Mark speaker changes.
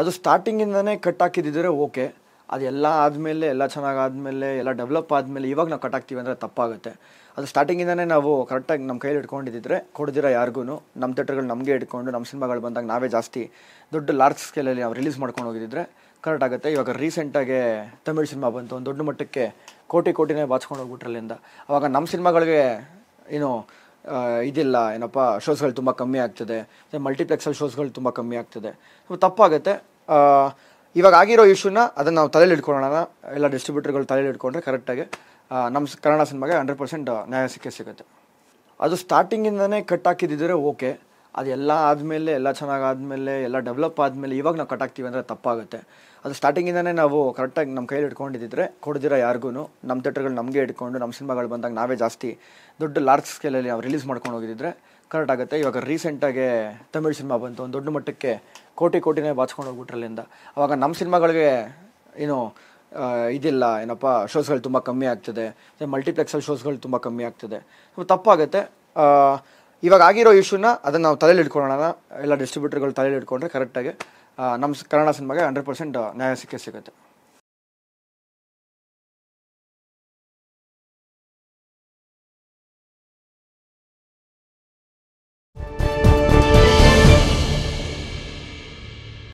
Speaker 1: ಅದು ಸ್ಟಾರ್ಟಿಂಗಿಂದನೇ cut ಹಾಕಿದ್ದಿದ್ರೆ okay ಅದೆಲ್ಲ ಆದಮೇಲೆ ಎಲ್ಲ ಚೆನ್ನಾಗಿ ಆದಮೇಲೆ ಎಲ್ಲ ಡೆವಲಪ್ ಆದಮೇಲೆ ಇವಾಗ ನಾವು ಕಟ್ ಹಾಕ್ತೀವಿ ಅಂದರೆ ತಪ್ಪಾಗುತ್ತೆ ಅದು ಸ್ಟಾರ್ಟಿಂಗಿಂದನೇ ನಾವು ಕರೆಕ್ಟಾಗಿ ನಮ್ಮ ಕೈಲಿ ಇಟ್ಕೊಂಡಿದ್ದರೆ ಕೊಡ್ದಿರ ಯಾರಿಗೂ ನಮ್ಮ ಥಿಯೇಟರ್ಗಳು ನಮಗೆ ಇಟ್ಕೊಂಡು ನಮ್ಮ ಸಿನಿಮಾಗಳು ಬಂದಾಗ ನಾವೇ ಜಾಸ್ತಿ ದೊಡ್ಡ ಲಾರ್ಜ್ ಸ್ಕೇಲಲ್ಲಿ ನಾವು ರಿಲೀಸ್ ಮಾಡ್ಕೊಂಡು ಹೋಗಿದ್ದರೆ ಕರೆಕ್ಟ್ ಆಗುತ್ತೆ ಇವಾಗ ರೀಸೆಂಟಾಗೆ ತಮಿಳು ಸಿನಿಮಾ ಬಂತು ಒಂದು ದೊಡ್ಡ ಮಟ್ಟಕ್ಕೆ ಕೋಟಿ ಕೋಟಿನೇ ಬಾಚ್ಕೊಂಡು ಹೋಗ್ಬಿಟ್ರಲ್ಲಿಂದ ಅವಾಗ ನಮ್ಮ ಸಿನಿಮಾಗಳಿಗೆ ಏನು ಇದಿಲ್ಲ ಏನಪ್ಪ ಶೋಸ್ಗಳು ತುಂಬ ಕಮ್ಮಿ ಆಗ್ತದೆ ಮಲ್ಟಿಪ್ಲೆಕ್ಸಲ್ ಶೋಸ್ಗಳು ತುಂಬ ಕಮ್ಮಿ ಆಗ್ತದೆ ಸೊ ತಪ್ಪಾಗುತ್ತೆ ಇವಾಗ ಆಗಿರೋ ಇಶ್ಯೂನ ಅದನ್ನು ನಾವು ತಲೆಯಲ್ಲಿ ಇಟ್ಕೊಳ್ಳೋಣ ಎಲ್ಲ ಡಿಸ್ಟ್ರಿಬ್ಯೂಟರ್ಗಳು ತಲೆಯಲ್ಲಿ ಇಟ್ಕೊಂಡ್ರೆ ಕರೆಕ್ಟಾಗಿ ನಮ್ಮ ಕನ್ನಡ ಸಿನಿಮಾಗೆ ಹಂಡ್ರೆಡ್ ಪರ್ಸೆಂಟ್ ನ್ಯಾಯ ಸಿಕ್ಕೇ ಸಿಗುತ್ತೆ ಅದು ಸ್ಟಾರ್ಟಿಂಗಿಂದನೇ ಕಟ್ ಹಾಕಿದ್ದಿದ್ರೆ ಓಕೆ ಅದೆಲ್ಲ ಆದಮೇಲೆ ಎಲ್ಲ ಚೆನ್ನಾಗಿ ಆದಮೇಲೆ ಎಲ್ಲ ಡೆವಲಪ್ ಆದಮೇಲೆ ಇವಾಗ ನಾವು ಕಟ್ಟಾಗ್ತೀವಿ ಅಂದರೆ ತಪ್ಪಾಗುತ್ತೆ ಅದು ಸ್ಟಾರ್ಟಿಂಗಿಂದನೇ ನಾವು ಕರೆಕ್ಟಾಗಿ ನಮ್ಮ ಕೈಯಲ್ಲಿ ಇಟ್ಕೊಂಡಿದ್ದರೆ ಕೊಡ್ದಿರ ಯಾರಿಗೂ ನಮ್ಮ ಥಿಯೇಟರ್ಗಳು ನಮಗೆ ಇಟ್ಕೊಂಡು ನಮ್ಮ ಸಿನಿಮಾಗಳು ಬಂದಾಗ ನಾವೇ ಜಾಸ್ತಿ ದೊಡ್ಡ ಲಾರ್ಜ್ ಸ್ಕೇಲಲ್ಲಿ ನಾವು ರಿಲೀಸ್ ಮಾಡ್ಕೊಂಡು ಹೋಗಿದ್ದರೆ ಕರೆಕ್ಟ್ ಆಗುತ್ತೆ ಇವಾಗ ರೀಸೆಂಟಾಗೆ ತಮಿಳ್ ಸಿನಿಮಾ ಬಂತು ಒಂದು ದೊಡ್ಡ ಮಟ್ಟಕ್ಕೆ ಕೋಟಿ ಕೋಟಿನೇ ಬಾಚ್ಕೊಂಡು ಹೋಗ್ಬಿಟ್ರಲ್ಲಿಂದ ಅವಾಗ ನಮ್ಮ ಸಿನಿಮಾಗಳಿಗೆ ಏನು ಇದಿಲ್ಲ ಏನಪ್ಪ ಶೋಸ್ಗಳು ತುಂಬ ಕಮ್ಮಿ ಆಗ್ತದೆ ಮಲ್ಟಿಪ್ಲೆಕ್ಸಲ್ ಶೋಸ್ಗಳು ತುಂಬ ಕಮ್ಮಿ ಆಗ್ತದೆ ತಪ್ಪಾಗುತ್ತೆ ಇವಾಗ ಆಗಿರೋ ಇಶ್ಯೂನ ಅದನ್ನು ನಾವು ತಲೆಯಲ್ಲಿ ಇಟ್ಕೊಳ್ಳೋಣ ಎಲ್ಲ ಡಿಸ್ಟ್ರಿಬ್ಯೂಟರ್ಗಳು ತಲೆಯಲ್ಲಿ ಇಟ್ಕೊಂಡ್ರೆ ಕರೆಕ್ಟಾಗಿ ನಮ್ಮ ಕನ್ನಡ ಸಿನಿಮಾಗೆ ಹಂಡ್ರೆಡ್ ಪರ್ಸೆಂಟ್ ನ್ಯಾಯ ಸಿಕ್ಕೇ ಸಿಗುತ್ತೆ